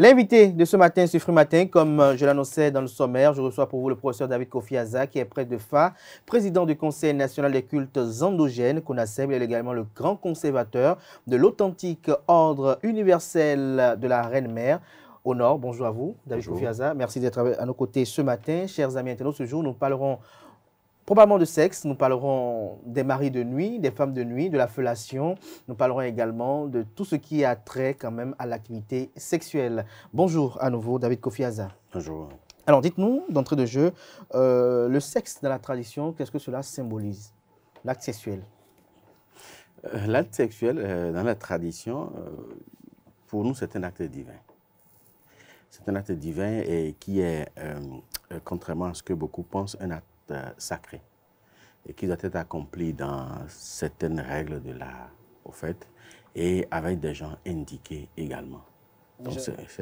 L'invité de ce matin ce fruit Matin, comme euh, je l'annonçais dans le sommaire, je reçois pour vous le professeur David Kofi qui est prêtre de FA, président du Conseil national des cultes endogènes, qu'on il est également le grand conservateur de l'authentique ordre universel de la Reine-Mère. Au Nord, bonjour à vous, David Kofi Merci d'être à nos côtés ce matin. Chers amis internautes, ce jour, nous parlerons Probablement de sexe, nous parlerons des maris de nuit, des femmes de nuit, de la fellation. Nous parlerons également de tout ce qui a trait quand même à l'activité sexuelle. Bonjour à nouveau, David Kofi Kofiaza. Bonjour. Alors dites-nous, d'entrée de jeu, euh, le sexe dans la tradition, qu'est-ce que cela symbolise L'acte sexuel. Euh, l'acte sexuel, euh, dans la tradition, pour nous, c'est un acte divin. C'est un acte divin et qui est, contrairement à ce que beaucoup pensent, un acte euh, sacré et qui doit être accompli dans certaines règles de l'art, au fait, et avec des gens indiqués également. Donc,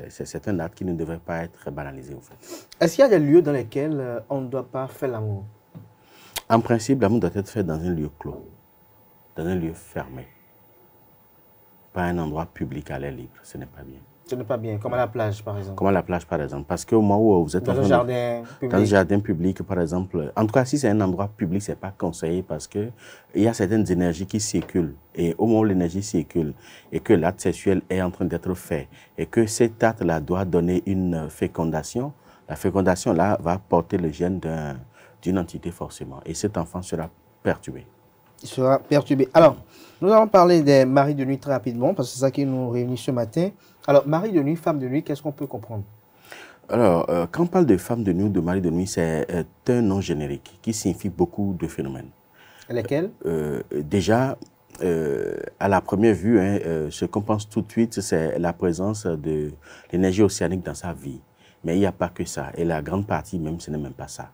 c'est un acte qui ne devrait pas être banalisé, au fait. Est-ce qu'il y a des lieux dans lesquels euh, on ne doit pas faire l'amour En principe, l'amour doit être fait dans un lieu clos, dans un lieu fermé, pas un endroit public à l'air libre. Ce n'est pas bien. Ce n'est pas bien, comme à la plage, par exemple. Comme à la plage, par exemple. Parce qu'au moment où vous êtes dans un jardin, public. un jardin public, par exemple, en tout cas, si c'est un endroit public, ce n'est pas conseillé parce qu'il y a certaines énergies qui circulent. Et au moment où l'énergie circule et que l'acte sexuel est en train d'être fait et que cet acte-là doit donner une fécondation, la fécondation, là, va porter le gène d'une entité forcément. Et cet enfant sera perturbé il sera perturbé. Alors, nous allons parler des maris de nuit très rapidement, parce que c'est ça qui nous réunit ce matin. Alors, mari de nuit, femme de nuit, qu'est-ce qu'on peut comprendre Alors, euh, quand on parle de femme de nuit ou de mari de nuit, c'est euh, un nom générique qui signifie beaucoup de phénomènes. Lesquels euh, Déjà, à la première vue, hein, ce qu'on pense tout de suite, c'est la présence de l'énergie océanique dans sa vie. Mais il n'y a pas que ça. Et la grande partie, même, ce n'est même pas ça.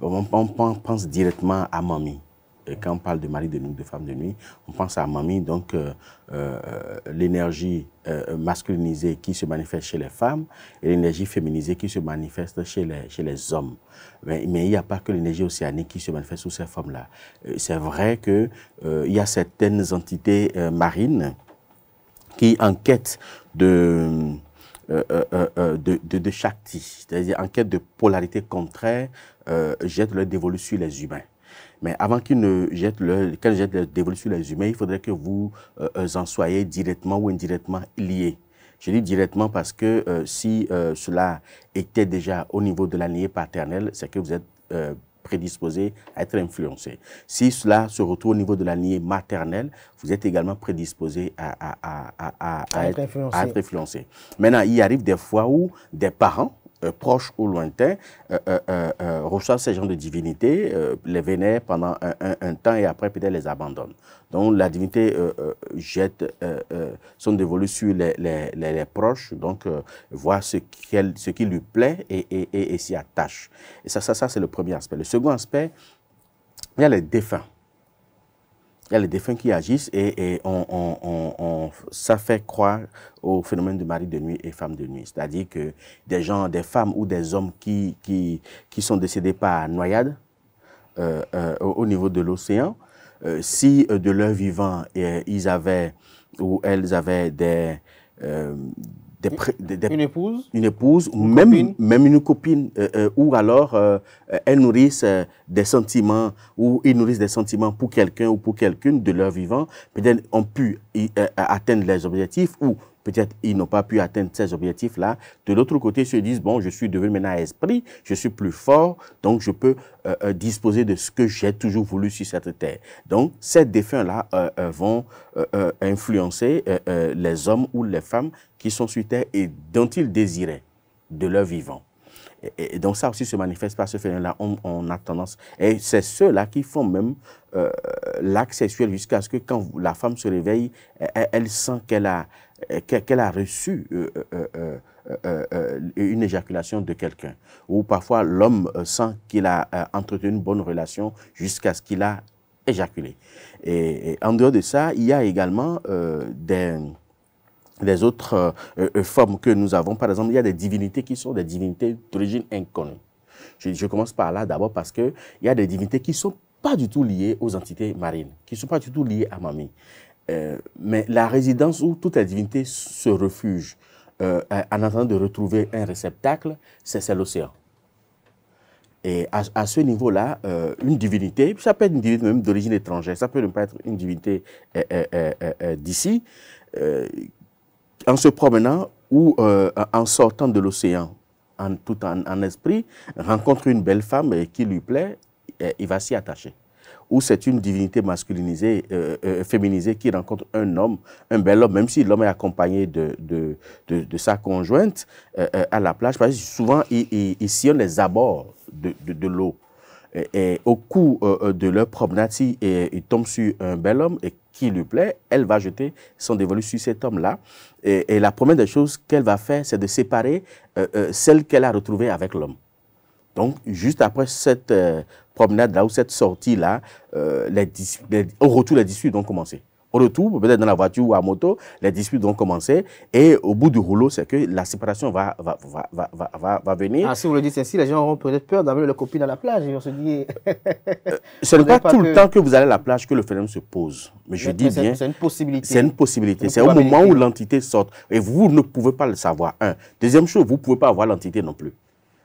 on pense directement à mamie quand on parle de mari de nuit, de femme de nuit, on pense à mamie, donc euh, euh, l'énergie euh, masculinisée qui se manifeste chez les femmes et l'énergie féminisée qui se manifeste chez les, chez les hommes. Mais, il n'y a pas que l'énergie océanique qui se manifeste sous ces formes-là. C'est vrai qu'il y a certaines entités marines qui en de... de, de, de c'est-à-dire en quête de polarité contraire, jettent leur dévolu sur les humains. Mais avant qu'ils ne jettent leur, dévolu sur les humains, il faudrait que vous euh, euh, en soyez directement ou indirectement liés. Je dis directement parce que euh, si cela était déjà au niveau de la lignée paternelle, c'est que vous êtes prédisposé à être influencé. Si cela se retrouve au niveau de la lignée maternelle, vous êtes également prédisposé à, à, à, à être, être influencé. Maintenant, il arrive des fois où des parents euh, proches ou lointains, euh, euh, euh, reçoivent ces gens de divinité, les vénèrent pendant un, temps et après peut-être les abandonnent. Donc la divinité jette son dévolu sur les, les, proches, donc voit ce, ce qui lui plaît et, s'y attache. Et ça, ça, ça c'est le premier aspect. Le second aspect, il y a les défunts il y a les défunts qui agissent et, on, ça fait croire au phénomène de mari de nuit et femme de nuit. C'est-à-dire que des gens, des femmes ou des hommes qui, qui, qui sont décédés par noyade euh, euh, au niveau de l'océan, euh, si de leur vivant, eh, ils avaient ou elles avaient des, une épouse Une épouse, même, une copine, euh, euh, ou alors euh, euh elles nourrissent des sentiments, ou ils nourrissent des sentiments pour quelqu'un ou pour quelqu'une de leur vivant. Peut-être ont pu atteindre les objectifs, ou peut-être ils n'ont pas pu atteindre ces objectifs-là. De l'autre côté, ils se disent, bon, je suis devenu maintenant esprit, je suis plus fort, donc je peux euh, euh, disposer de ce que j'ai toujours voulu sur cette terre. Donc, ces défunts-là euh, vont influencer les hommes ou les femmes qui sont sur terre et dont ils désiraient de leur vivant. Et, donc ça aussi se manifeste par ce phénomène-là, on, a tendance. Et c'est ceux-là qui font même l'acte sexuel jusqu'à ce que quand la femme se réveille, elle sent qu'elle a, euh, qu'elle a reçu euh, euh, une éjaculation de quelqu'un. Ou parfois l'homme sent qu'il a entretenu une bonne relation jusqu'à ce qu'il a éjaculé. Et, en dehors de ça, il y a également des, autres formes que nous avons. Par exemple, il y a des divinités qui sont des divinités d'origine inconnue. Je, je, commence par là d'abord parce qu'il y a des divinités qui ne sont pas du tout liées aux entités marines, qui ne sont pas du tout liées à Mamie. Euh, mais la résidence où toute la divinité se refuge euh, en attendant de retrouver un réceptacle, c'est l'océan. Et à, ce niveau-là, euh, une divinité, ça peut être une divinité même d'origine étrangère, ça peut ne pas être une divinité d'ici, en se promenant ou en sortant de l'océan, en, tout en, esprit, rencontre une belle femme qui lui plaît, il va s'y attacher où c'est une divinité masculinisée, euh, euh, féminisée qui rencontre un homme, un bel homme, même si l'homme est accompagné de, de, sa conjointe euh, à la plage. Parce que souvent, ils, sillonnent les abords de, l'eau. Et, au cours de leur promenade, et ils tombent sur un bel homme et qui lui plaît, elle va jeter son dévolu sur cet homme-là. Et, la première des choses qu'elle va faire, c'est de séparer celle qu'elle a retrouvée avec l'homme. Donc, juste après cette, promenade là ou cette sortie là, euh, les, au retour les disputes ont commencé. Au retour, peut-être dans la voiture ou à moto, les disputes vont commencer. Et au bout du rouleau, c'est que la séparation va, va, va, va, va venir. Ah, si vous le dites ainsi, les gens auront peut-être peur d'avoir leurs copine à la plage. Ils vont se dire. Euh, ce n'est pas, tout le temps que vous allez à la plage que le phénomène se pose. Mais je dis bien. C'est une possibilité. C'est une possibilité. C'est au moment où l'entité sort. Et vous ne pouvez pas le savoir, un. Deuxième chose, vous ne pouvez pas avoir l'entité non plus.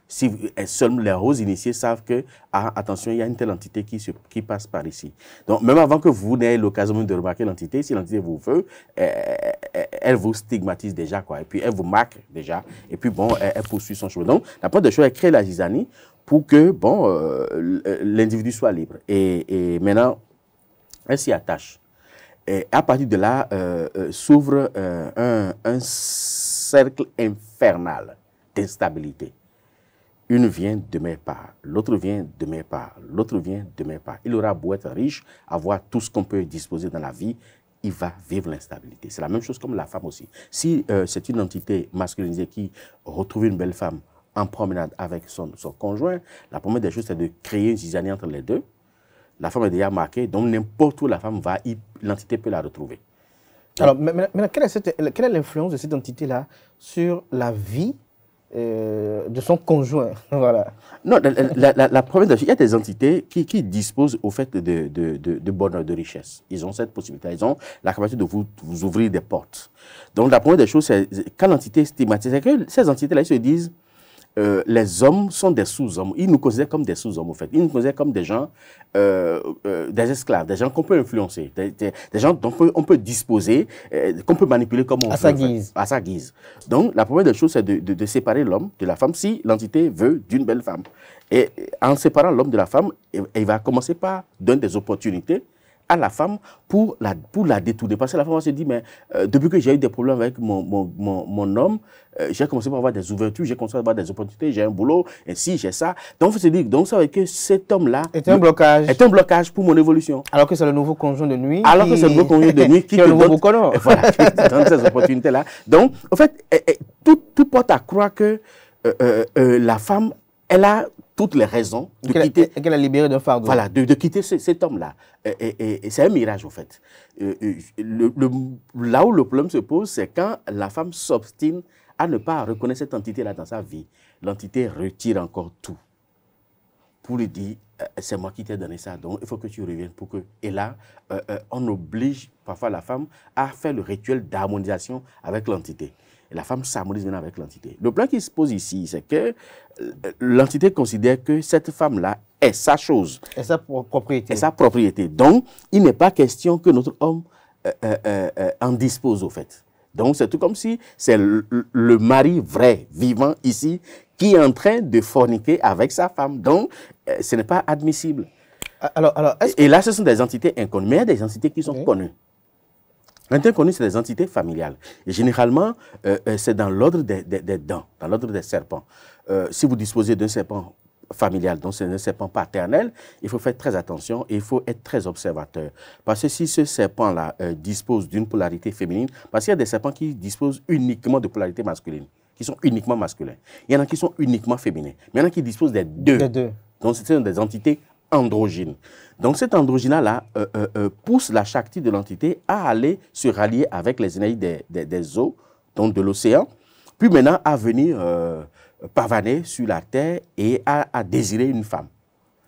Si eh, seulement les hauts initiés savent que, ah, attention, il y a une telle entité qui, qui passe par ici. Donc, même avant que vous n'ayez l'occasion de remarquer l'entité, si l'entité vous veut, eh, eh, elle, vous stigmatise déjà, quoi. Et puis, elle vous marque déjà. Et puis, bon, elle, poursuit son chemin. Donc, la première de choix elle crée la zizanie pour que, bon, euh, l'individu soit libre. Et, maintenant, elle s'y attache. Et à partir de là, euh, euh, s'ouvre un cercle infernal d'instabilité. Une vient de mes parts, l'autre vient de mes parts, l'autre vient de mes pas. Il aura beau être riche, avoir tout ce qu'on peut disposer dans la vie, il va vivre l'instabilité. C'est la même chose comme la femme aussi. Si euh, c'est une entité masculinisée qui retrouve une belle femme en promenade avec son, conjoint, la première des choses, c'est de créer une zizanie entre les deux. La femme est déjà marquée, donc n'importe où la femme va, l'entité peut la retrouver. Alors, maintenant, quelle est l'influence de cette entité-là sur la vie euh, de son conjoint. voilà. Non, la, première chose, il y a des entités qui, qui disposent au fait de, de, de, bonheur, de richesse. Ils ont cette possibilité, ils ont la capacité de vous, vous ouvrir des portes. Donc la première des choses, c'est quand l'entité stigmatise, c'est que ces entités-là, ils se disent, euh, les hommes sont des sous-hommes. Ils nous considèrent comme des sous-hommes, en fait. Ils nous considèrent comme des gens, euh, euh, des esclaves, des gens qu'on peut influencer, des, gens dont on peut, disposer, qu'on peut manipuler comme on à veut. Sa guise. à sa guise. Donc, la première des choses, c'est de, de, séparer l'homme de la femme si l'entité veut d'une belle femme. Et en séparant l'homme de la femme, il va commencer par donner des opportunités la femme pour la, pour la détourner. Parce que la femme se dit, mais euh, depuis que j'ai eu des problèmes avec mon, mon, mon, homme, euh, j'ai commencé par avoir des ouvertures, j'ai commencé à avoir des opportunités, j'ai un boulot, ainsi, j'ai ça. Donc, vous' se dit, donc ça veut que cet homme-là est un blocage. Est un blocage pour mon évolution. Alors que c'est le nouveau conjoint de nuit. Alors que c'est le nouveau conjoint de nuit qui, te donne, ces opportunités-là. Donc, en fait, tout, tout porte à croire que euh, la femme elle a toutes les raisons de quitter. a libéré d'un fardeau. Voilà, de, de quitter cet homme-là. Et, et, c'est un mirage, en fait. Euh, euh, le, là où le problème se pose, c'est quand la femme s'obstine à ne pas reconnaître cette entité-là dans sa vie. L'entité retire encore tout pour lui dire euh, c'est moi qui t'ai donné ça, donc il faut que tu reviennes pour que. Et là, on oblige parfois la femme à faire le rituel d'harmonisation avec l'entité la femme s'harmonise maintenant avec l'entité. Le plan qui se pose ici, c'est que euh, l'entité considère que cette femme-là est sa chose. Est sa propriété. Est sa propriété. Donc, il n'est pas question que notre homme euh, euh, en dispose, au fait. Donc, c'est tout comme si c'est le, mari vrai, vivant ici, qui est en train de forniquer avec sa femme. Donc, ce n'est pas admissible. Alors, alors, Et là, ce sont des entités inconnues, mais il y a des entités qui sont connues connu c'est des entités familiales. Et généralement, euh, euh, c'est dans l'ordre des, dents, dans l'ordre des serpents. Euh, si vous disposez d'un serpent familial, donc c'est un serpent paternel, il faut faire très attention et il faut être très observateur. Parce que si ce serpent-là dispose d'une polarité féminine, parce qu'il y a des serpents qui disposent uniquement de polarité masculine, qui sont uniquement masculins. Il y en a qui sont uniquement féminins, mais il y en a qui disposent des deux. Des deux. Donc, ce sont des entités androgyne. Donc cet androgyne là euh, euh, euh, pousse la Shakti de l'entité à aller se rallier avec les énergies des, des, eaux, donc de l'océan, puis maintenant à venir euh, pavaner sur la terre et à, désirer une femme.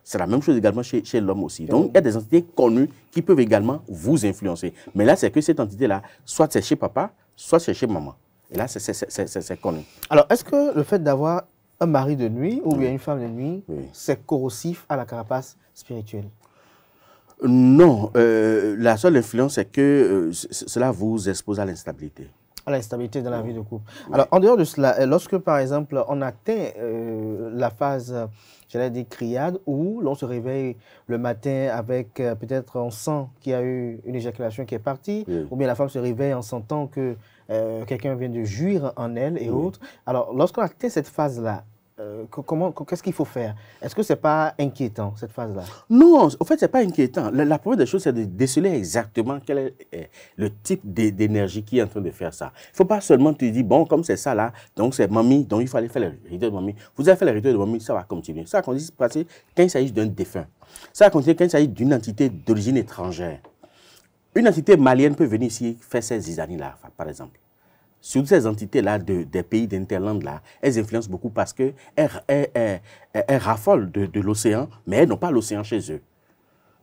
C'est la même chose également chez, chez l'homme aussi. Donc, il y a des entités connues qui peuvent également vous influencer. Mais là, c'est que cette entité-là, soit c'est chez papa, soit c'est chez maman. Et là, c'est connu. Alors, est-ce que le fait d'avoir un mari de nuit ou bien une femme de nuit, c'est corrosif à la carapace spirituelle Non. Euh, la seule influence, c'est que euh, cela vous expose à l'instabilité. À l'instabilité dans la vie de couple. Alors, en dehors de cela, euh, lorsque, par exemple, on atteint la phase j'allais dire criades où l'on se réveille le matin avec euh, peut-être on sent qui a eu une éjaculation qui est partie, ou bien la femme se réveille en sentant que euh, quelqu'un vient de jouir en elle et autres. Alors, lorsqu'on a cette phase-là, euh, comment, qu'est-ce qu'il faut faire Est-ce que ce n'est pas inquiétant, cette phase-là Non, en fait, ce n'est pas inquiétant. La, première des choses, c'est de déceler exactement quel est eh, le type d'énergie qui est en train de faire ça. Il ne faut pas seulement te dire, bon, comme c'est ça là, donc c'est mamie, donc il fallait faire le rituel de mamie. Vous avez fait le rituel de mamie, ça va continuer. Ça va continuer quand il s'agit d'un défunt. Ça continuer quand il s'agit d'une entité d'origine étrangère. Une entité malienne peut venir ici faire ces zizanis là par exemple. Toutes ces entités-là de, des pays d'interland-là, elles influencent beaucoup parce qu'elles elles, raffolent de, de l'océan, mais elles n'ont pas l'océan chez eux.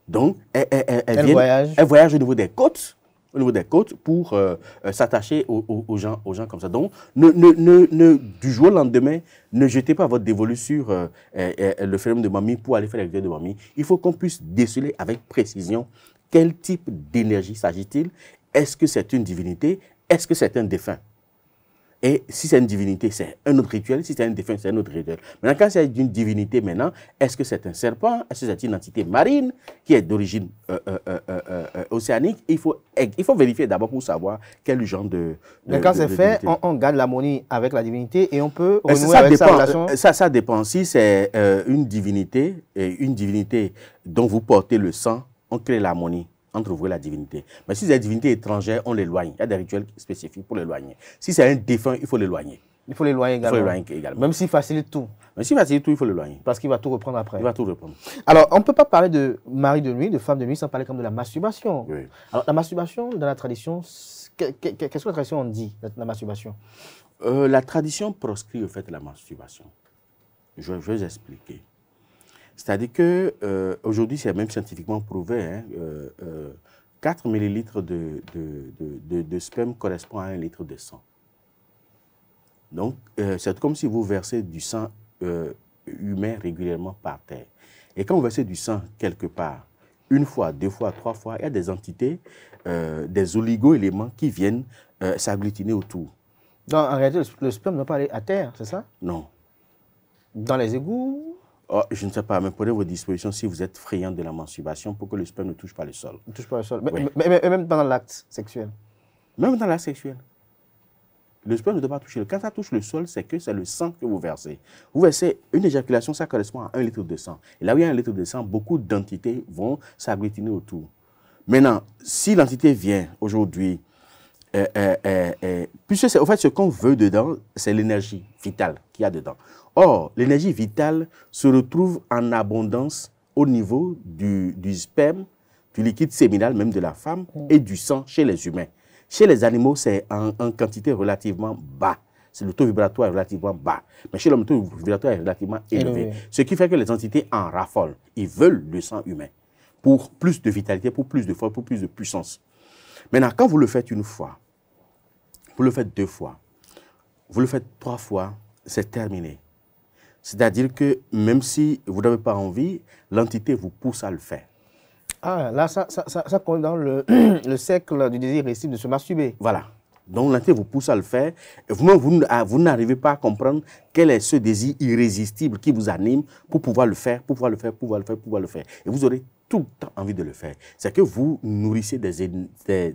Donc, elles, voyagent. elles au niveau des côtes au niveau des côtes pour euh, euh, s'attacher aux, gens, aux gens comme ça. Donc, ne, ne, ne, ne, du jour au lendemain, ne jetez pas votre dévolu sur euh, le phénomène de mamie pour aller faire la de mamie. Il faut qu'on puisse déceler avec précision quel type d'énergie s'agit-il. Est-ce que c'est une divinité Est-ce que c'est un défunt et si c'est une divinité, c'est un autre rituel. Si c'est un défunt, c'est un autre rituel. Maintenant, quand c'est une divinité, maintenant, est-ce que c'est un serpent Est-ce que c'est une entité marine qui est d'origine euh, euh, euh, océanique il faut, il faut vérifier d'abord pour savoir quel genre de. Mais quand c'est fait, on, garde l'harmonie avec la divinité et on peut renouer ça, avec dépend, ça, ça dépend. Si c'est une divinité, et une divinité dont vous portez le sang, on crée l'harmonie entre la divinité. Mais si c'est une divinité étrangère, on l'éloigne. Il y a des rituels spécifiques pour l'éloigner. Si c'est un défunt, il faut l'éloigner. Il faut l'éloigner également. également. Même s'il facilite tout. Même s'il facilite tout, il faut l'éloigner. Parce qu'il va tout reprendre après. Il va tout reprendre. Alors, on ne peut pas parler de mari de nuit, de femme de nuit, sans parler comme de la masturbation. Alors, la masturbation, dans la tradition, qu'est-ce que la tradition en dit, la, masturbation euh, La tradition proscrit, au fait, la masturbation. Je vais vous expliquer. C'est-à-dire que euh, aujourd'hui, c'est même scientifiquement prouvé, 4 hein, euh, euh, millilitres de, de, de, sperme correspond à 1 litre de sang. Donc, c'est comme si vous versez du sang humain régulièrement par terre. Et quand vous versez du sang quelque part, une fois, deux fois, trois fois, il y a des entités, des oligo-éléments qui viennent s'agglutiner autour. Donc, en réalité, le sperme n'a pas allé à terre, c'est ça Non. Dans les égouts Oh, je ne sais pas, mais prenez vos dispositions si vous êtes friand de la pour que le sperme ne touche pas le sol. Ne touche pas le sol. Mais, même pendant l'acte sexuel. Même dans l'acte sexuel. Le sperme ne doit pas toucher le Quand ça touche le sol, c'est que c'est le sang que vous versez. Vous versez une éjaculation, ça correspond à un litre de sang. Et là où il y a un litre de sang, beaucoup d'entités vont s'agglutiner autour. Maintenant, si l'entité vient aujourd'hui, euh euh, euh, euh, puisque en fait, ce qu'on veut dedans, c'est l'énergie vitale qu'il y a dedans. Or, l'énergie vitale se retrouve en abondance au niveau du, sperme, du liquide séminal même de la femme et du sang chez les humains. Chez les animaux, c'est en, quantité relativement bas. C'est le taux vibratoire est relativement bas. Mais chez l'homme, le taux vibratoire est relativement élevé. Ce qui fait que les entités en raffolent. Ils veulent le sang humain pour plus de vitalité, pour plus de force, pour plus de puissance. Maintenant, quand vous le faites une fois, vous le faites deux fois, vous le faites trois fois, c'est terminé. C'est-à-dire que même si vous n'avez pas envie, l'entité vous pousse à le faire. Ah, là, ça, ça, ça, ça le, le cercle du désir réciproque de se masturber. Voilà. Donc l'intérêt vous pousse à le faire. vous, vous, ah, vous n'arrivez pas à comprendre quel est ce désir irrésistible qui vous anime pour pouvoir le faire, pour pouvoir le faire, pour pouvoir le faire, pour pouvoir le faire. Et vous aurez tout le temps envie de le faire. C'est que vous nourrissez des,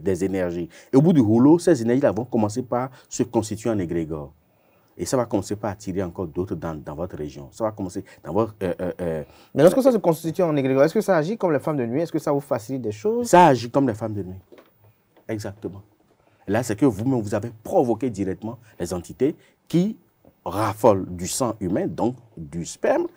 des, énergies. Et au bout du rouleau, ces énergies-là vont commencer par se constituer en égrégore. Et ça va commencer par attirer encore d'autres dans, dans, votre région. Ça va commencer dans votre... Euh, euh, euh, Mais lorsque ça se constitue en égrégore, est-ce que ça agit comme les femmes de nuit Est-ce que ça vous facilite des choses Ça agit comme les femmes de nuit. Exactement. Là, c'est que vous-même, vous avez provoqué directement les entités qui raffolent du sang humain, donc du sperme,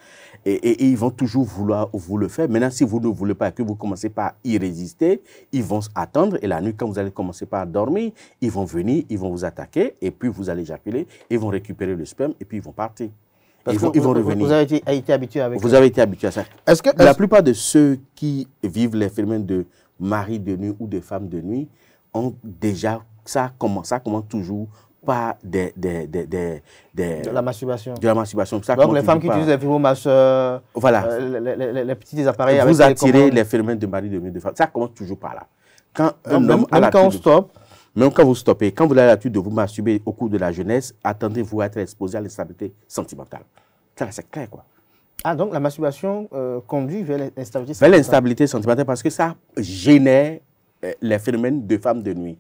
et, ils vont toujours vouloir vous le faire. Maintenant, si vous ne voulez pas que vous commencez par y résister, ils vont attendre, et la nuit, quand vous allez commencer par dormir, ils vont venir, ils vont vous attaquer, et puis vous allez éjaculer, ils vont récupérer le sperme, et puis ils vont partir. ils, vont, revenir. Vous avez été, habitué avec Vous avez été habitué à ça. Est-ce que, La plupart de ceux qui vivent les phénomènes de mari de nuit ou de femme de nuit ont déjà ça commence, ça commence toujours par des, des, des, des, de la masturbation. De la masturbation. Donc les femmes qui utilisent les vibromasseurs, voilà. Euh, les, petits appareils. Vous avec attirez les phénomènes de mari de de femme. Ça commence toujours par là. Quand même, quand on stoppe. Même quand vous stoppez, quand vous avez l'habitude de vous masturber au cours de la jeunesse, attendez-vous à être exposé à l'instabilité sentimentale. Ça, c'est clair, quoi. Ah, donc la masturbation euh, conduit vers l'instabilité sentimentale Vers l'instabilité sentimentale parce que ça génère euh, les phénomènes de femmes de nuit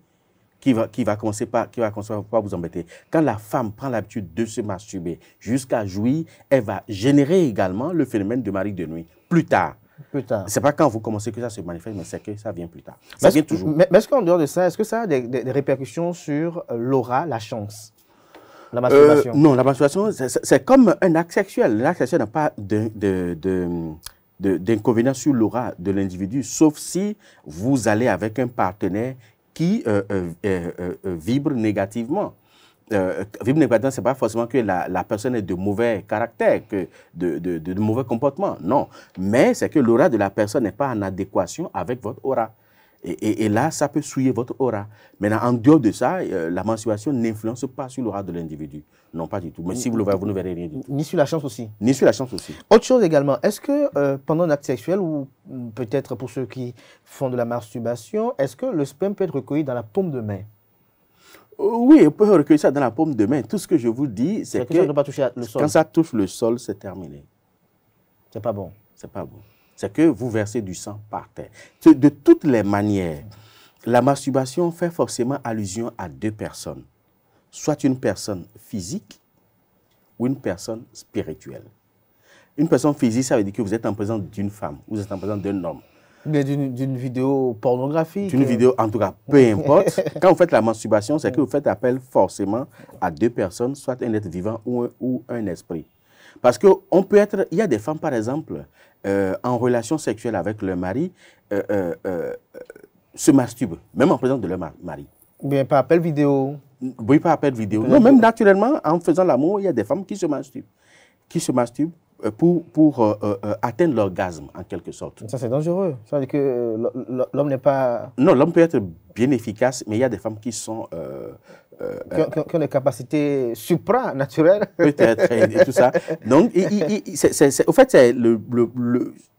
qui va, qui va commencer à qui va commencer vous embêter. Quand la femme prend l'habitude de se masturber jusqu'à jouir, elle va générer également le phénomène de mari de nuit plus tard. Plus tard. C'est pas quand vous commencez que ça se manifeste, mais c'est que ça vient plus tard. Ça mais vient toujours. Mais, est-ce qu'en dehors de ça, est-ce que ça a des, répercussions sur euh, l'aura, la chance la euh, masturbation. non, la masturbation, c'est comme un acte sexuel. L'acte sexuel n'a pas d'inconvénient sur l'aura de l'individu, sauf si vous allez avec un partenaire qui négativement. Euh, euh, euh, vibre négativement, ce n'est pas forcément que la, personne est de mauvais caractère, que de mauvais comportement, non. Mais c'est que l'aura de la personne n'est pas en adéquation avec votre aura. Et, là, ça peut souiller votre aura. Maintenant, en dehors de ça, euh, la menstruation n'influence pas sur l'aura de l'individu. Non, pas du tout. Mais si vous le voyez, vous ne verrez rien du tout. Ni sur la chance aussi. Ni sur la chance aussi. Autre chose également, est-ce que euh, pendant un acte sexuel, ou mm, peut-être pour ceux qui font de la masturbation, est-ce que le sperme peut être recueilli dans la paume de main euh, oui, on peut recueillir ça dans la paume de main. Tout ce que je vous dis, c'est que, ça quand ça touche le sol, c'est terminé. C'est pas bon. C'est pas bon c'est que vous versez du sang par terre. De toutes les manières, la masturbation fait forcément allusion à deux personnes. Soit une personne physique ou une personne spirituelle. Une personne physique, ça veut dire que vous êtes en présence d'une femme, vous êtes en présence d'un homme. Mais d'une vidéo pornographique. D'une vidéo, en tout cas, peu importe. Quand vous faites la masturbation, c'est que vous faites appel forcément à deux personnes, soit un être vivant ou un, ou un esprit. Parce que peut être, il y a des femmes par exemple euh, en relation sexuelle avec leur mari, euh, euh, se masturbent, même en présence de leur mari. Bien par appel vidéo. Oui, par appel vidéo. Non, même naturellement, en faisant l'amour, il y a des femmes qui se masturbent, qui se masturbent euh, pour, pour euh, euh, atteindre l'orgasme, en quelque sorte. Ça, c'est dangereux. Ça veut dire que l'homme n'est pas... Non, l'homme peut être bien efficace, mais il y a des femmes qui sont... qui, ont, des capacités supranaturelles. Peut-être, et tout ça. Donc, au fait, le,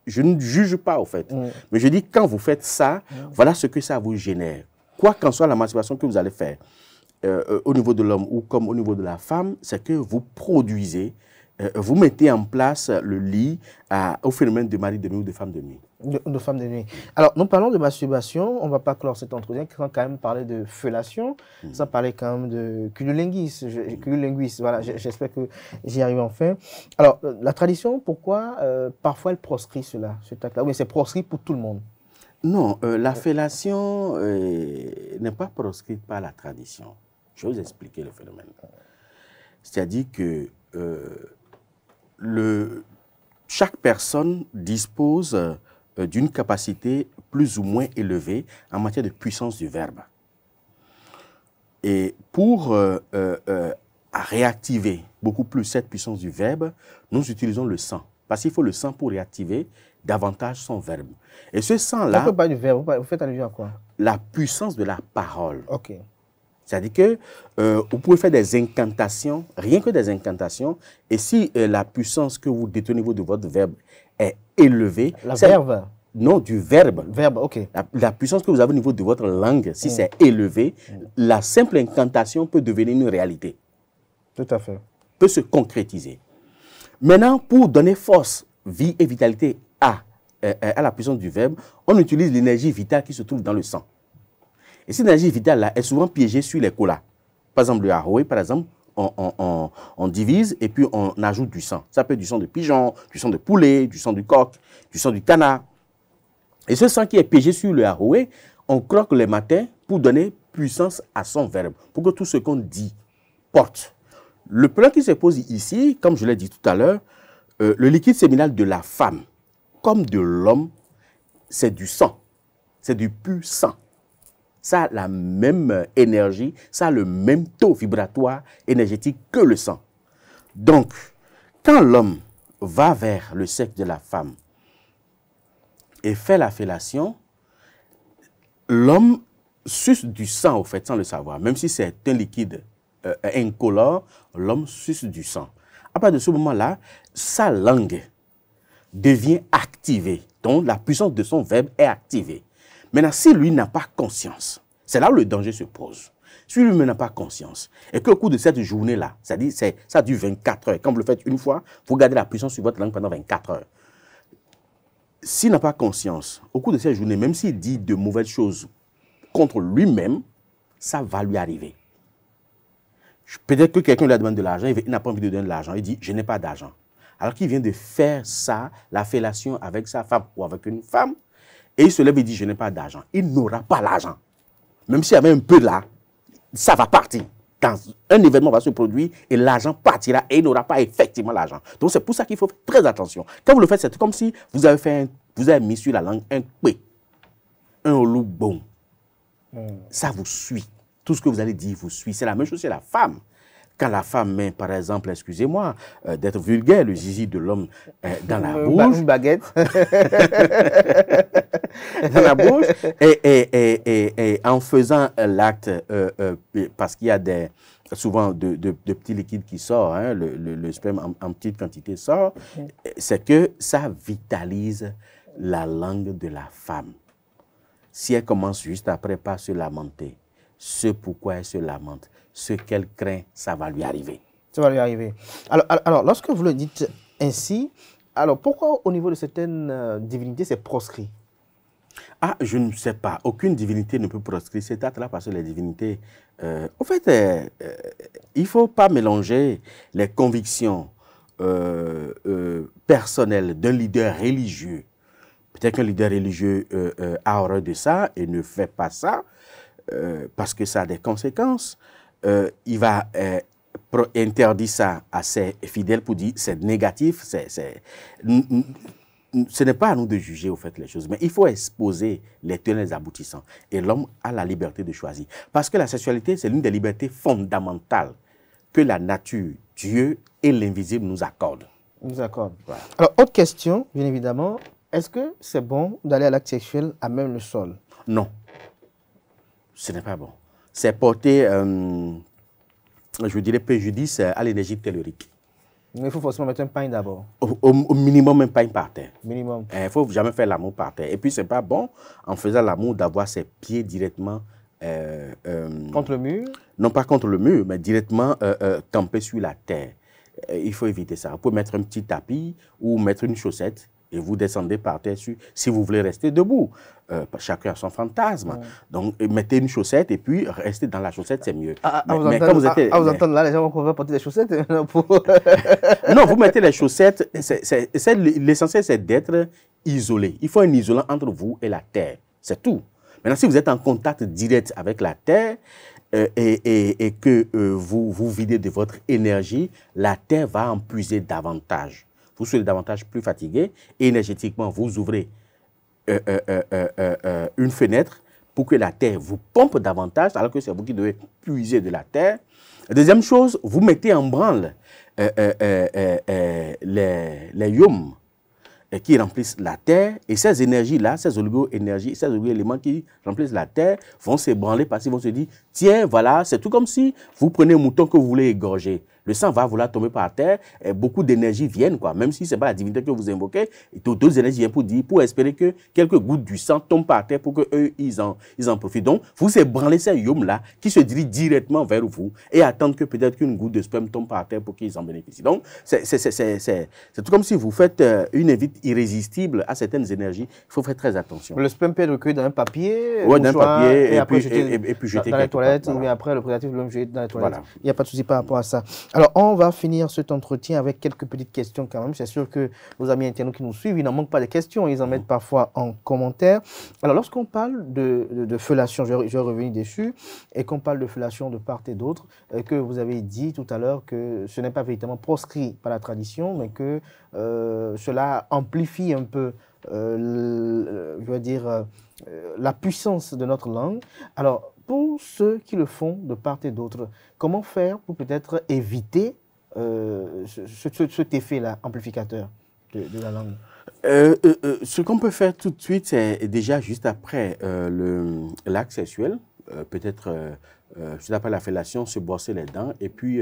je ne juge pas, au fait. Mm. Mais je dis, quand vous faites ça, mm. voilà ce que ça vous génère. Quoi qu'en soit la masturbation que vous allez faire, au niveau de l'homme ou comme au niveau de la femme, c'est que vous produisez euh, vous mettez en place le lit euh, au phénomène de mari de nuit ou de femme de nuit de, femme de nuit. Alors, nous parlons de masturbation. On ne va pas clore cet entretien sans quand même parler de fellation, ça hmm. parlait parler quand même de cunnilingus. linguiste voilà, j'espère que j'y arrive enfin. Alors, euh, la tradition, pourquoi parfois elle proscrit cela, ce acte c'est proscrit pour tout le monde Non, la fellation n'est pas proscrite par la tradition. Je vais vous expliquer le phénomène. C'est-à-dire que le, chaque personne dispose euh, d'une capacité plus ou moins élevée en matière de puissance du verbe. Et pour euh, euh, réactiver beaucoup plus cette puissance du verbe, nous utilisons le sang. Parce qu'il faut le sang pour réactiver davantage son verbe. Et ce sang-là... du verbe, vous faites allusion à quoi La puissance de la parole. OK. C'est-à-dire que euh, vous pouvez faire des incantations, rien que des incantations, et si euh, la puissance que vous détenez au niveau de votre verbe est élevée... La verbe non, du verbe. Verbe, ok. La, puissance que vous avez au niveau de votre langue, si mm. c'est élevé, mm. la simple incantation peut devenir une réalité. Tout à fait. Peut se concrétiser. Maintenant, pour donner force, vie et vitalité à, euh, à la puissance du verbe, on utilise l'énergie vitale qui se trouve dans le sang. Et cette énergie vitale-là est souvent piégée sur les colas. Par exemple, le haroé, par exemple, on, on, on, divise et puis on ajoute du sang. Ça peut être du sang de pigeon, du sang de poulet, du sang du coq, du sang du canard. Et ce sang qui est piégé sur le haroé, on croque le matin pour donner puissance à son verbe, pour que tout ce qu'on dit porte. Le problème qui se pose ici, comme je l'ai dit tout à l'heure, euh, le liquide séminal de la femme, comme de l'homme, c'est du sang, c'est du pur sang ça a la même euh, énergie, ça a le même taux vibratoire énergétique que le sang. Donc, quand l'homme va vers le sexe de la femme et fait la fellation, l'homme suce du sang, au fait, sans le savoir. Même si c'est un liquide euh, incolore, l'homme suce du sang. À partir de ce moment-là, sa langue devient activée. Donc, la puissance de son verbe est activée. Maintenant, si lui n'a pas conscience, c'est là où le danger se pose. Si lui n'a pas conscience, et qu'au cours de cette journée-là, c'est-à-dire ça dure 24 heures, quand vous le faites une fois, vous gardez la puissance sur votre langue pendant 24 heures. S'il n'a pas conscience, au cours de cette journée, même s'il dit de mauvaises choses contre lui-même, ça va lui arriver. Peut-être que quelqu'un lui a demandé de l'argent, il n'a pas envie de donner de l'argent, il dit « je n'ai pas d'argent ». Alors qu'il vient de faire ça, la fellation avec sa femme ou avec une femme, et il se lève et dit, je n'ai pas d'argent. Il n'aura pas l'argent. Même s'il y avait un peu là, ça va partir. Quand un événement va se produire et l'argent partira et il n'aura pas effectivement l'argent. Donc c'est pour ça qu'il faut faire très attention. Quand vous le faites, c'est comme si vous avez, fait vous avez mis sur la langue un P, un loup bon. Hmm. Ça vous suit. Tout ce que vous allez dire vous suit. C'est la même chose chez la femme. Quand la femme, met, par exemple, excusez-moi, euh, d'être vulgaire, le zizi de l'homme euh, dans la bouche. baguette. dans la bouche. Et, en faisant l'acte, euh, parce qu'il y a des, souvent de, petits liquides qui sortent, hein, le, sperme en, petite quantité sort, mm-hmm. c'est que ça vitalise la langue de la femme. Si elle commence juste après, pas se lamenter ce pourquoi elle se lamente, ce qu'elle craint, ça va lui arriver. Ça va lui arriver. Alors, alors lorsque vous le dites ainsi, alors pourquoi au niveau de certaines euh, divinités, c'est proscrit ah, je ne sais pas. Aucune divinité ne peut proscrire cet acte là parce que les divinités... Euh, en fait, euh, euh, il ne faut pas mélanger les convictions personnelles d'un leader religieux. Peut-être qu'un leader religieux a horreur de ça et ne fait pas ça. Euh, parce que ça a des conséquences, euh, il va euh, interdire ça à ses fidèles pour dire c'est négatif, c'est, ce n'est pas à nous de juger au fait les choses, mais il faut exposer les tenants et les aboutissants. Et l'homme a la liberté de choisir. Parce que la sexualité, c'est l'une des libertés fondamentales que la nature, Dieu et l'invisible nous accordent. Nous accordent. Voilà. Alors, autre question, bien évidemment, est-ce que c'est bon d'aller à l'acte sexuel à même le sol Non. Ce n'est pas bon. C'est porter, euh, je dirais, préjudice euh, à l'énergie tellurique. Il faut forcément mettre un pain d'abord. Au, minimum, un pain par terre. Minimum. Il ne faut jamais faire l'amour par terre. Et puis, ce n'est pas bon, en faisant l'amour, d'avoir ses pieds directement... Euh, contre le mur Non, pas contre le mur, mais directement campé sur la terre. il faut éviter ça. On peut mettre un petit tapis ou mettre une chaussette et vous descendez par terre si vous voulez rester debout. Euh, chacun a son fantasme. Donc, mettez une chaussette et puis restez dans la chaussette, c'est mieux. À ah, ah, ah, mais, vous entendre, là, les gens vont porter des chaussettes euh, Non, vous mettez les chaussettes. L'essentiel, c'est d'être isolé. Il faut un isolant entre vous et la terre. C'est tout. Maintenant, si vous êtes en contact direct avec la terre, euh, et, que vous vous videz de votre énergie, la terre va en puiser davantage vous serez davantage plus fatigué et énergétiquement, vous ouvrez euh, euh, euh, une fenêtre pour que la terre vous pompe davantage, alors que c'est vous qui devez puiser de la terre. Deuxième chose, vous mettez en branle les, les qui remplissent la terre, et ces énergies-là, ces oligo-énergies, ces oligo-éléments qui remplissent la terre vont s'ébranler parce qu'ils vont se dire, tiens, voilà, c'est tout comme si vous prenez un mouton que vous voulez égorger le sang va vouloir tomber par terre, et eh, beaucoup d'énergie viennent, quoi. Même si ce n'est pas la divinité que vous invoquez, d'autres énergies viennent pour dire, pour espérer que quelques gouttes du sang tombent par terre pour que eux, ils en, ils en profitent. Donc, vous ébranlez ces yomes là qui se dirigent directement vers vous et attendent que peut-être qu'une goutte de sperme tombe par terre pour qu'ils en bénéficient. Donc, c'est tout comme si vous faites euh, une évite irrésistible à certaines énergies. Il faut faire très attention. Le sperme peut être recueilli dans un papier. Oui, dans un papier et, puis, jeter, et, puis dans, la les toilettes. après, le prédatif l'homme jette dans les toilettes. Il n'y a pas de souci par rapport à ça. Alors, on va finir cet entretien avec quelques petites questions quand même. C'est sûr que vos amis internautes qui nous suivent, ils n'en manquent pas de questions. Ils en mettent parfois en commentaire. Alors, lorsqu'on parle de, fellation, je, je, vais revenir dessus, et qu'on parle de fellation de part et d'autre, euh, que vous avez dit tout à l'heure que ce n'est pas véritablement proscrit par la tradition, mais que euh, cela amplifie un peu, euh, je veux dire, la puissance de notre langue. Alors, pour ceux qui le font de part et d'autre, comment faire pour peut-être éviter euh, ce, cet effet-là, amplificateur de, la langue euh, euh, Ce qu'on peut faire tout de suite, c'est déjà juste après l'acte sexuel, peut-être juste après la fellation, se brosser les dents et puis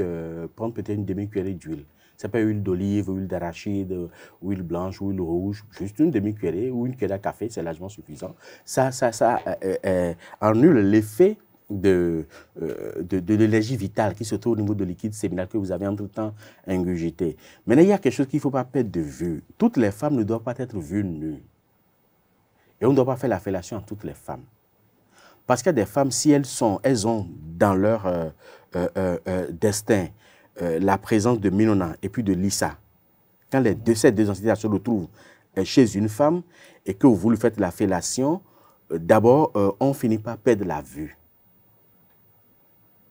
prendre peut-être une demi-cuillerée d'huile peut pas huile d'olive, huile d'arachide, huile blanche, huile rouge. Juste une demi-cuillerée ou une cuillère à café, c'est largement suffisant. Ça, ça, ça euh, annule euh, euh, l'effet euh, de, de, l'énergie vitale qui se trouve au niveau de liquide séminal que vous avez entre-temps ingurgité. Maintenant, il y a quelque chose qu'il ne faut pas perdre de vue. Toutes les femmes ne doivent pas être vues nues. Et on ne doit pas faire la fellation à toutes les femmes. Parce qu'il y a des femmes, si elles sont, elles ont dans leur destin euh, la présence de Minona et puis de Lisa. quand les deux, ces deux entités se retrouvent euh, chez une femme et que vous lui faites la fellation, euh, d'abord, on finit par perdre la vue.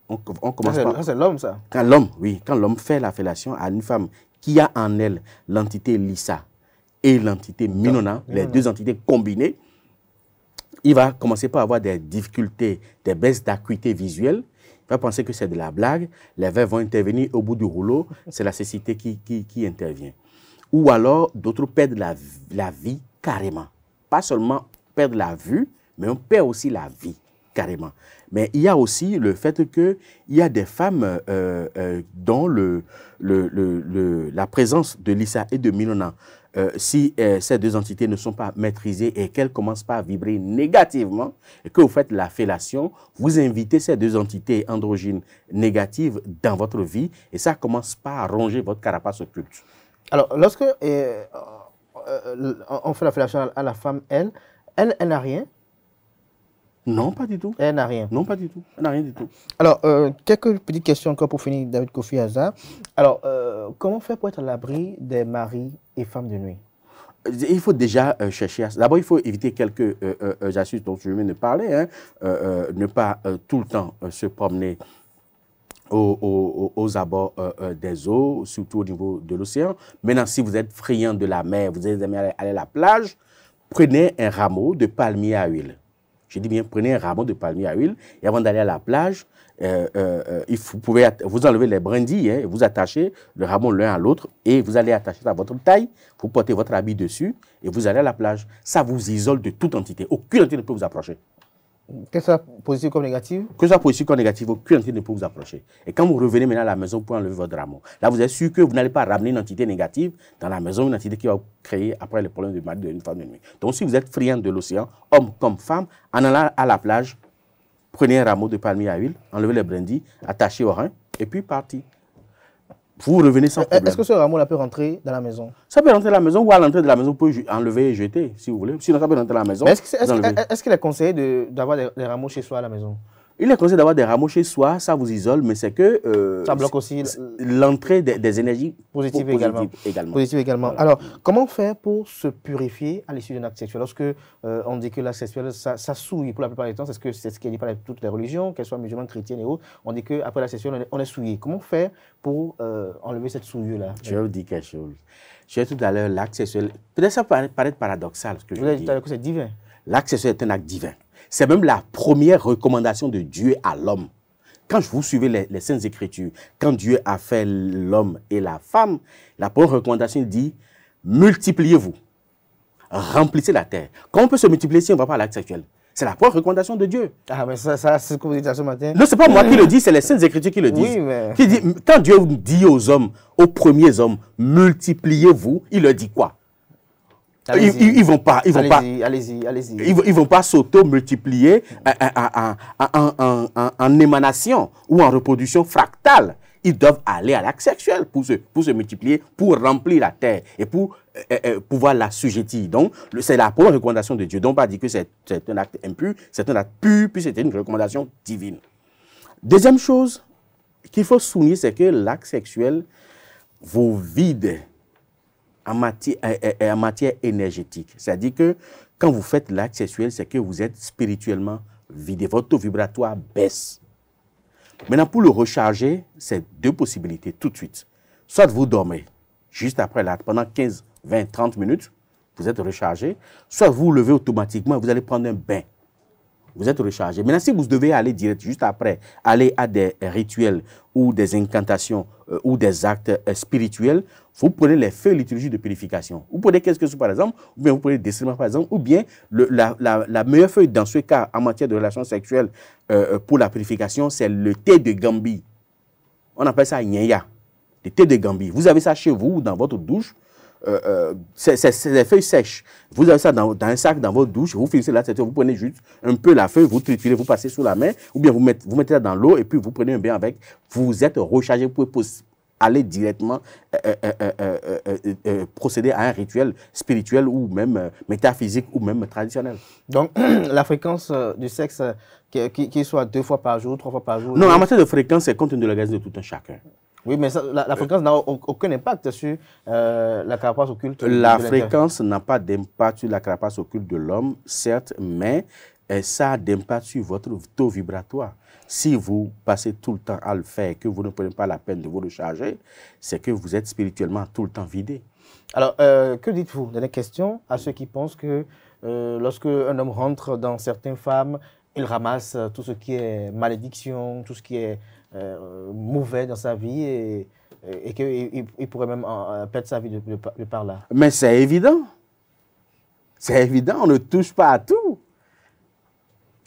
On, commence ah, ah, c'est l'homme, ça Quand l'homme, oui, quand l'homme fait la fellation à une femme qui a en elle l'entité Lisa et l'entité Minona, les deux entités combinées, il va commencer par avoir des difficultés, des baisses d'acuité visuelle, va penser que c'est de la blague, les veuves vont intervenir au bout du rouleau, c'est la cécité qui, intervient. Ou alors, d'autres perdent la, vie carrément. Pas seulement perdre la vue, mais on perd aussi la vie carrément. Mais il y a aussi le fait qu'il y a des femmes euh, euh, euh, dont le, la présence de Lisa et de Milona euh, si euh, ces deux entités ne sont pas maîtrisées et qu'elles commencent pas à vibrer négativement, et que vous faites la fellation, vous invitez ces deux entités androgynes négatives dans votre vie et ça commence pas à ronger votre carapace occulte. Alors, lorsque euh, on fait la fellation à la femme, elle, elle, elle n'a rien non, pas du tout. Elle n'a rien. Non, pas du tout. Elle n'a rien du tout. Alors, quelques petites questions encore pour finir, David Kofi Hazard. Alors, comment faire pour être à l'abri des maris et femmes de nuit euh, il faut déjà euh, chercher. D'abord, il faut éviter quelques euh, astuces dont je viens de parler. Hein. ne pas tout le temps se promener aux, abords des eaux, surtout au niveau de l'océan. Maintenant, si vous êtes friand de la mer, vous aimez aller à la plage, prenez un rameau de palmier à huile. Je dis bien, prenez un rameau de palmier à huile et avant d'aller à la plage, euh, euh, euh, vous pouvez vous enlever les brindilles, hein, vous attachez le ramon l'un à l'autre et vous allez attacher à votre taille, vous portez votre habit dessus et vous allez à la plage. Ça vous isole de toute entité. Aucune entité ne peut vous approcher que ce soit positif comme négatif Que ce soit positif comme négatif, aucune entité ne peut vous approcher. Et quand vous revenez maintenant à la maison pour enlever votre rameau, là vous êtes sûr que vous n'allez pas ramener une entité négative dans la maison, une entité qui va vous créer après le problème de mari d'une femme nuit. Donc si vous êtes friand de l'océan, homme comme femme, en allant à la plage, prenez un rameau de palmier à huile, enlevez le brindis, attachez au rein, et puis parti. Vous revenez sans problème. Est-ce que ce rameau-là peut rentrer dans la maison Ça peut rentrer dans la maison ou à l'entrée de la maison, vous pouvez enlever et jeter, si vous voulez. Sinon, ça peut rentrer dans la maison. Est-ce qu'il est, conseillé d'avoir de, des rameaux chez soi à la maison il est conseillé d'avoir des rameaux chez soi, ça vous isole, mais c'est que... Euh, ça bloque aussi l'entrée des, énergies positives, également. Positives également. Alors, comment faire pour se purifier à l'issue d'un acte sexuel Lorsque euh, on dit que l'acte sexuel, ça, souille pour la plupart des temps, c'est ce, que, c'est ce qui est dit par toutes les religions, qu'elles soient musulmanes, chrétiennes et autres, on dit qu'après l'acte sexuel, on est, on est, souillé. Comment faire pour euh, enlever cette souillure-là Je vais vous dire quelque chose. Je vais tout à l'heure, l'acte sexuel, peut-être ça paraît paraître paradoxal ce que je Vous avez dit que c'est divin. L'acte sexuel est un acte divin. C'est même la première recommandation de Dieu à l'homme. Quand vous suivez les, Saintes Écritures, quand Dieu a fait l'homme et la femme, la première recommandation dit multipliez-vous, remplissez la terre. Comment on peut se multiplier si on ne va pas à l'acte sexuel c'est la première recommandation de Dieu. Ah, mais ça, c'est ce que vous dites ce matin. Non, n'est pas moi qui le dis, c'est les Saintes Écritures qui le disent. Oui, mais... quand Dieu dit aux hommes, aux premiers hommes, multipliez-vous, il leur dit quoi ils, ne vont pas, ils vont pas, allez Ils, vont pas s'auto-multiplier euh, euh, euh, en, émanation ou en reproduction fractale. Ils doivent aller à l'acte sexuel pour se, pour se multiplier, pour remplir la terre et pour pouvoir la pouvoir l'assujettir. Donc, c'est la première recommandation de Dieu. Donc, pas dit que c'est un acte impur, c'est un acte pur, puis c'était une recommandation divine. Deuxième chose qu'il faut souligner, c'est que l'acte sexuel vous vide en matière, euh, euh, euh, matière énergétique. C'est-à-dire que quand vous faites l'acte sexuel, c'est que vous êtes spirituellement vidé. Votre taux vibratoire baisse. Maintenant, pour le recharger, c'est deux possibilités tout de suite. Soit vous dormez juste après l'acte pendant 15, 20, 30 minutes, vous êtes rechargé. Soit vous vous levez automatiquement, vous allez prendre un bain vous êtes rechargé. Maintenant, si vous devez aller direct, juste après, aller à des rituels ou des incantations euh, ou des actes euh, spirituels, vous prenez les feux liturgiques de purification. Vous prenez qu'est-ce que c'est, par exemple, ou bien vous prenez des par exemple, ou bien la, meilleure feuille dans ce cas en matière de relations sexuelles euh, pour la purification, c'est le thé de Gambie. On appelle ça Nyaya, le thé de Gambie. Vous avez ça chez vous dans votre douche, euh, euh, c'est des feuilles sèches. Vous avez ça dans, un sac, dans votre douche, vous finissez la tête, vous prenez juste un peu la feuille, vous triturez, vous passez sous la main, ou bien vous mettez, vous mettez ça dans l'eau et puis vous prenez un bain avec. Vous êtes rechargé, vous pouvez aller directement euh, procéder à un rituel spirituel ou même métaphysique ou même traditionnel. Donc, la fréquence du sexe, qu'il soit deux fois par jour, trois fois par jour... Non, en matière de fréquence, c'est compte de l'organisme de tout un chacun. Oui, mais la, euh, fréquence n'a aucun impact sur euh, la carapace occulte. La fréquence n'a pas d'impact sur la carapace occulte de l'homme, certes, mais euh, ça a d'impact sur votre taux vibratoire. Si vous passez tout le temps à le faire et que vous ne prenez pas la peine de vous recharger, c'est que vous êtes spirituellement tout le temps vidé. Alors, que dites-vous Dernière question à ceux qui pensent que lorsque un homme rentre dans certaines femmes, il ramasse tout ce qui est malédiction, tout ce qui est euh, mauvais dans sa vie et, et, qu'il pourrait même euh, perdre sa vie de, par là. Mais c'est évident. C'est évident, on ne touche pas à tout.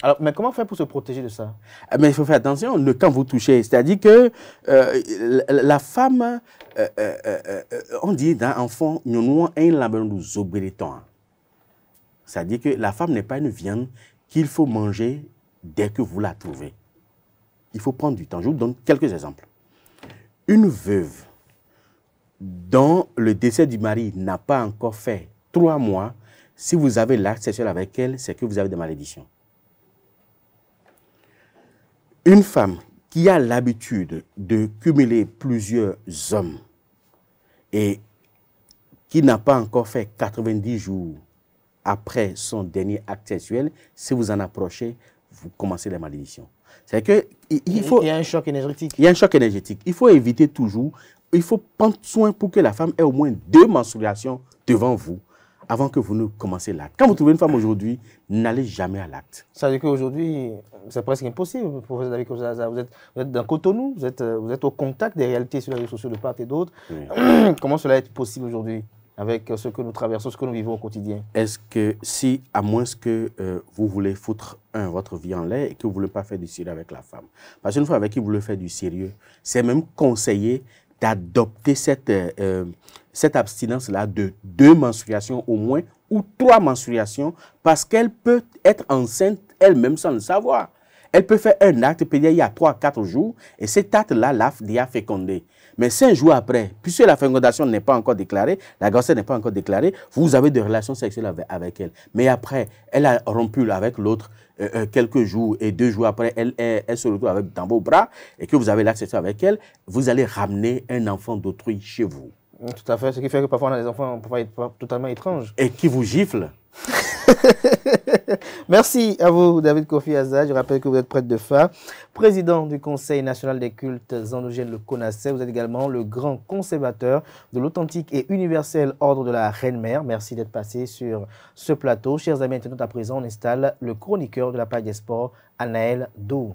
Alors, mais comment faire pour se protéger de ça Mais eh il faut faire attention quand vous touchez. C'est-à-dire que euh, la, femme, on dit dans enfant, nous avons nous obéissons. C'est-à-dire que la femme n'est pas une viande qu'il faut manger dès que vous la trouvez il faut prendre du temps. Je vous donne quelques exemples. Une veuve dont le décès du mari n'a pas encore fait trois mois, si vous avez l'acte sexuel avec elle, c'est que vous avez des malédictions. Une femme qui a l'habitude de cumuler plusieurs hommes et qui n'a pas encore fait 90 jours après son dernier acte sexuel, si vous en approchez, vous commencez les malédictions. C'est que il faut. Il y a un choc énergétique. Il y a un choc énergétique. Il faut éviter toujours. Il faut prendre soin pour que la femme ait au moins deux menstruations devant vous avant que vous ne commencez l'acte. Quand vous trouvez une femme aujourd'hui, n'allez jamais à l'acte. Ça veut dire qu'aujourd'hui, c'est presque impossible pour vous avec vous êtes, vous êtes dans Cotonou, vous êtes, vous êtes au contact des réalités sur les réseaux sociaux de part et d'autre. Comment cela est possible aujourd'hui avec euh, ce que nous traversons, ce que nous vivons au quotidien. Est-ce que si, à moins que euh, vous voulez foutre votre vie en l'air et que vous ne voulez pas faire du sérieux avec la femme, parce qu'une fois avec qui vous voulez faire du sérieux, c'est même conseillé d'adopter cette, euh, cette abstinence-là de deux menstruations au moins ou trois menstruations parce qu'elle peut être enceinte elle-même sans le savoir. Elle peut faire un acte il y a 3 4 jours et cet acte-là l'a déjà fécondé. Mais 5 jours après, puisque la fécondation n'est pas encore déclarée, la grossesse n'est pas encore déclarée, vous avez des relations sexuelles avec, elle. Mais après, elle a rompu avec l'autre euh, euh, quelques jours et deux jours après, elle, elle, se retrouve avec, dans vos bras et que vous avez l'accès avec elle, vous allez ramener un enfant d'autrui chez vous. Tout à fait, ce qui fait que parfois on a des enfants parfois, totalement étranges. Et qui vous gifle. Merci à vous, David Kofi Azad. Je rappelle que vous êtes prêtre de FA, président du Conseil national des cultes endogènes, le CONASSE. Vous êtes également le grand conservateur de l'authentique et universel ordre de la Reine-Mère. Merci d'être passé sur ce plateau. Chers amis à présent, on installe le chroniqueur de la page des sports, Anaël Dou.